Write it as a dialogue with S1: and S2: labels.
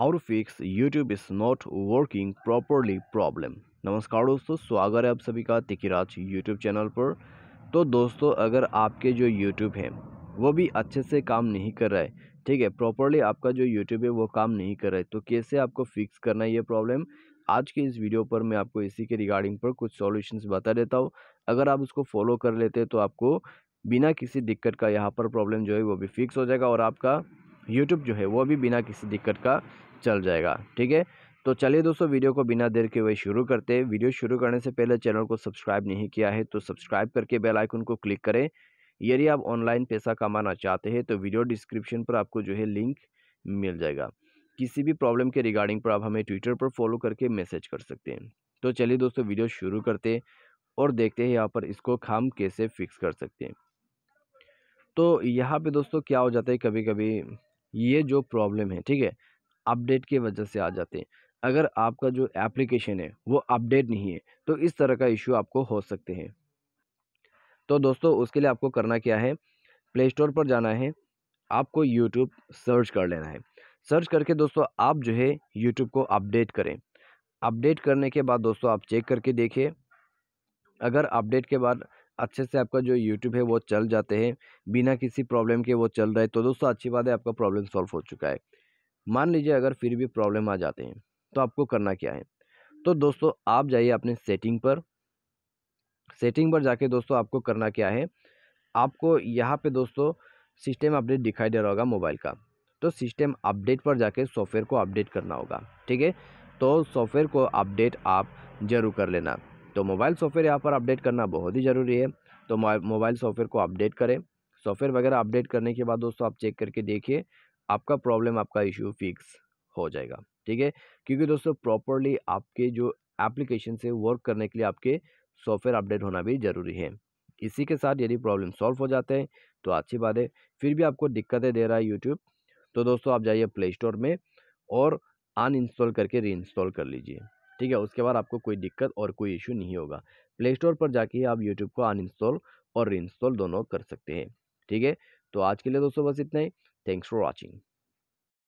S1: how to fix YouTube is not working properly problem नमस्कार दोस्तों स्वागत है आप सभी का तिकिराज यूट्यूब चैनल पर तो दोस्तों अगर आपके जो यूट्यूब हैं वो भी अच्छे से काम नहीं कर रहा है ठीक है प्रॉपरली आपका जो यूट्यूब है वो काम नहीं कर रहा है तो कैसे आपको फिक्स करना है ये प्रॉब्लम आज के इस वीडियो पर मैं आपको इसी के रिगार्डिंग पर कुछ सॉल्यूशंस बता देता हूँ अगर आप उसको फॉलो कर लेते हैं तो आपको बिना किसी दिक्कत का यहाँ पर प्रॉब्लम जो है वो भी फिक्स हो जाएगा और आपका यूट्यूब जो है वो भी बिना किसी दिक्कत का चल जाएगा ठीक है तो चलिए दोस्तों वीडियो को बिना देर के वे शुरू करते हैं वीडियो शुरू करने से पहले चैनल को सब्सक्राइब नहीं किया है तो सब्सक्राइब करके बेल आइकन को क्लिक करें यदि आप ऑनलाइन पैसा कमाना चाहते हैं तो वीडियो डिस्क्रिप्शन पर आपको जो है लिंक मिल जाएगा किसी भी प्रॉब्लम के रिगार्डिंग पर आप हमें ट्विटर पर फॉलो करके मैसेज कर सकते हैं तो चलिए दोस्तों वीडियो शुरू करते और देखते हैं यहाँ पर इसको खाम कैसे फिक्स कर सकते हैं तो यहाँ पे दोस्तों क्या हो जाता है कभी कभी ये जो प्रॉब्लम है ठीक है अपडेट की वजह से आ जाते हैं अगर आपका जो एप्लीकेशन है वो अपडेट नहीं है तो इस तरह का इशू आपको हो सकते हैं तो दोस्तों उसके लिए आपको करना क्या है प्ले स्टोर पर जाना है आपको यूट्यूब सर्च कर लेना है सर्च करके दोस्तों आप जो है यूट्यूब को अपडेट करें अपडेट करने के बाद दोस्तों आप चेक करके देखिए अगर अपडेट के बाद अच्छे से आपका जो यूट्यूब है वो चल जाते हैं बिना किसी प्रॉब्लम के वो चल रहे तो दोस्तों अच्छी बात है आपका प्रॉब्लम सॉल्व हो चुका है मान लीजिए अगर फिर भी प्रॉब्लम आ जाते हैं तो आपको करना क्या है तो दोस्तों आप जाइए अपने सेटिंग पर सेटिंग पर जाके दोस्तों आपको करना क्या है आपको यहाँ पे दोस्तों सिस्टम अपडेट दिखाई दे रहा होगा मोबाइल का तो सिस्टम अपडेट पर जाके सॉफ्टवेयर को अपडेट करना होगा ठीक है तो सॉफ्टवेयर को अपडेट आप जरूर कर लेना तो मोबाइल सॉफ्टवेयर यहाँ पर अपडेट करना बहुत ही ज़रूरी है तो मोबाइल सॉफ्टवेयर को अपडेट करें सॉफ्टवेयर वगैरह अपडेट करने के बाद दोस्तों आप चेक करके देखिए आपका प्रॉब्लम आपका इशू फिक्स हो जाएगा ठीक है क्योंकि दोस्तों प्रॉपरली आपके जो एप्लीकेशन से वर्क करने के लिए आपके सॉफ्टवेयर अपडेट होना भी ज़रूरी है इसी के साथ यदि प्रॉब्लम सॉल्व हो जाते हैं तो अच्छी बात है फिर भी आपको दिक्कतें दे रहा है यूट्यूब तो दोस्तों आप जाइए प्ले स्टोर में और अनइंस्टॉल करके रीइंस्टॉल कर लीजिए ठीक है उसके बाद आपको कोई दिक्कत और कोई इशू नहीं होगा प्ले स्टोर पर जाके आप यूट्यूब को अनइंस्टॉल और री दोनों कर सकते हैं ठीक है तो आज के लिए दोस्तों बस इतना ही थैंक्स फॉर वॉचिंग